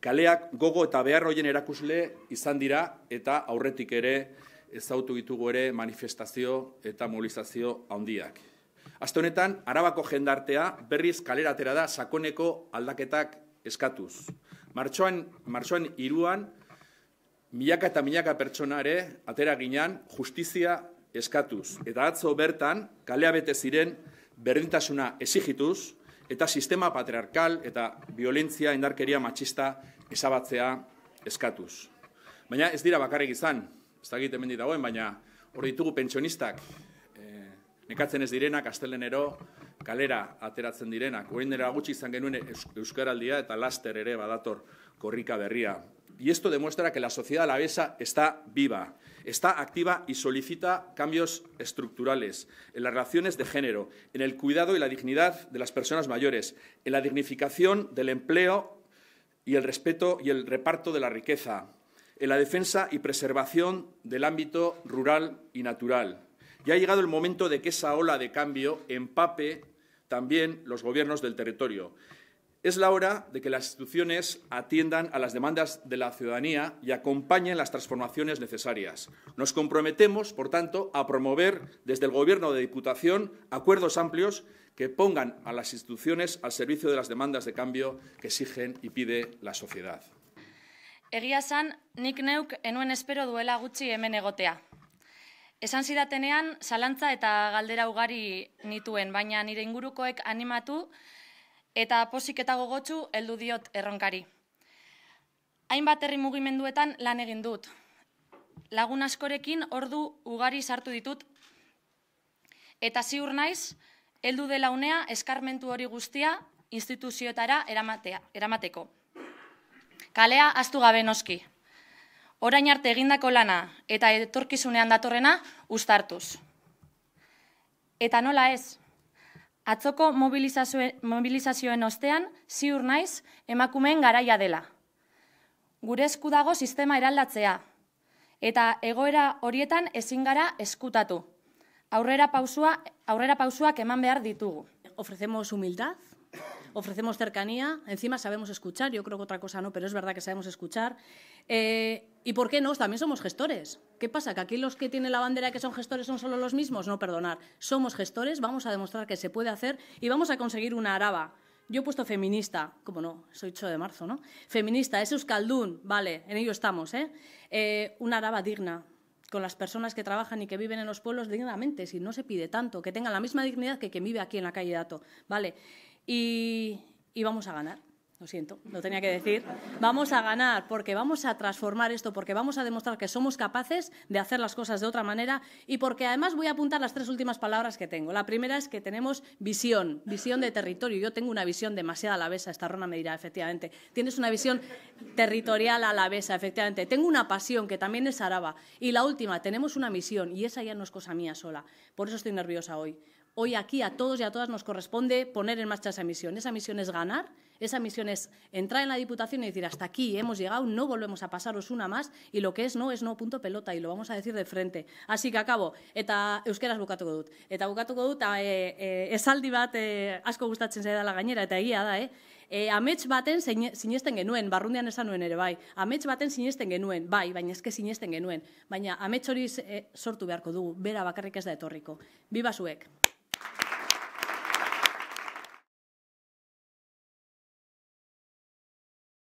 Kaleak gogo eta behar hoien erakusle izan dira eta aurretik ere ezautu ditugu ere manifestazio eta mobilizazio handiak. Aste honetan, arabako jendartea berriz kalera atera da sakoneko aldaketak eskatuz. Martxoan, martxoan iruan, milaka eta milaka pertsona ere atera ginean justizia eskatuz. Eta atzo bertan, kalea bete ziren berdintasuna esigituz, eta sistema patriarkal eta violentzia indarkeria matxista ezabatzea eskatuz. Baina ez dira bakarrik izan, ez dakit hemen dagoen, baina hor ditugu pentsionistak, eh, nekatzen ez direnak, astelenero, kalera ateratzen direnak. Horein dira gutxi izan genuen Euskaraldia eta laster ere badator korrika berria y esto demuestra que la sociedad alavesa está viva, está activa y solicita cambios estructurales en las relaciones de género, en el cuidado y la dignidad de las personas mayores, en la dignificación del empleo y el respeto y el reparto de la riqueza, en la defensa y preservación del ámbito rural y natural. Y ha llegado el momento de que esa ola de cambio empape también los gobiernos del territorio es la hora de que las instituciones atiendan a las demandas de la ciudadanía y acompañen las transformaciones necesarias. Nos comprometemos, por tanto, a promover desde el Gobierno de Diputación acuerdos amplios que pongan a las instituciones al servicio de las demandas de cambio que exigen y pide la sociedad. Egia san, enuen espero duela gutxi eta galdera ugari nituen, animatu eta posik eta gogotsu heldu diot erronkari. Hainbat herri mugimenduetan lan egin dut. Lagun askorekin ordu ugari sartu ditut eta ziur naiz heldu dela unea eskarmentu hori guztia instituzioetara eramatea, eramateko. Kalea astu gabe noski. Orain arte egindako lana eta etorkizunean datorrena ustartuz. Eta nola ez, atzoko mobilizazioen ostean ziur naiz emakumeen garaia dela. Gure esku dago sistema eraldatzea eta egoera horietan ezin gara eskutatu. Aurrera pausua, aurrera pausuak eman behar ditugu. Ofrecemos humildad, ofrecemos cercanía, encima sabemos escuchar, yo creo que otra cosa no, pero es verdad que sabemos escuchar. Eh, ¿Y por qué no? También somos gestores. ¿Qué pasa? ¿Que aquí los que tienen la bandera que son gestores son solo los mismos? No, perdonar. Somos gestores, vamos a demostrar que se puede hacer y vamos a conseguir una araba. Yo he puesto feminista, como no, soy 8 de marzo, ¿no? Feminista, es Euskaldun, vale, en ello estamos, ¿eh? eh una araba digna, con las personas que trabajan y que viven en los pueblos dignamente, si no se pide tanto, que tengan la misma dignidad que quien vive aquí en la calle Dato. Vale, y, vamos a ganar. Lo siento, lo tenía que decir. Vamos a ganar porque vamos a transformar esto, porque vamos a demostrar que somos capaces de hacer las cosas de otra manera y porque además voy a apuntar las tres últimas palabras que tengo. La primera es que tenemos visión, visión de territorio. Yo tengo una visión demasiado alavesa, esta rona me dirá, efectivamente. Tienes una visión territorial alavesa, efectivamente. Tengo una pasión que también es araba. Y la última, tenemos una misión y esa ya no es cosa mía sola. Por eso estoy nerviosa hoy hoy aquí a todos y a todas nos corresponde poner en marcha esa misión. Esa misión es ganar, esa misión es entrar en la Diputación y decir hasta aquí hemos llegado, no volvemos a pasaros una más y lo que es no es no punto pelota y lo vamos a decir de frente. Así que acabo, eta euskeraz bukatuko dut. Eta bukatuko dut, e, e, esaldi bat e, asko gustatzen zaidala gainera eta egia da, eh? e, amets baten sinesten genuen, barrundean esan nuen ere bai, amets baten sinesten genuen, bai, baina eske sinesten genuen, baina amets hori eh, sortu beharko dugu, bera bakarrik ez da etorriko. Biba zuek!